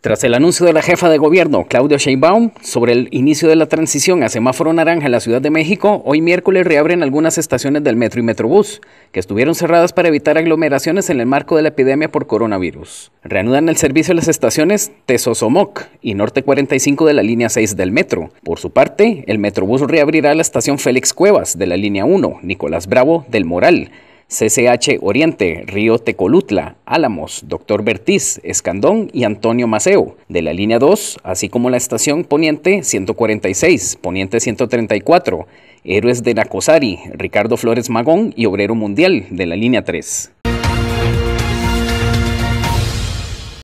Tras el anuncio de la jefa de gobierno, Claudia Sheinbaum, sobre el inicio de la transición a semáforo naranja en la Ciudad de México, hoy miércoles reabren algunas estaciones del metro y metrobús, que estuvieron cerradas para evitar aglomeraciones en el marco de la epidemia por coronavirus. Reanudan el servicio las estaciones Teso-Somoc y Norte 45 de la línea 6 del metro. Por su parte, el metrobús reabrirá la estación Félix Cuevas de la línea 1, Nicolás Bravo del Moral, CCH Oriente, Río Tecolutla, Álamos, Doctor Bertiz, Escandón y Antonio Maceo, de la línea 2, así como la estación Poniente 146, Poniente 134, Héroes de Nacosari, Ricardo Flores Magón y Obrero Mundial, de la línea 3.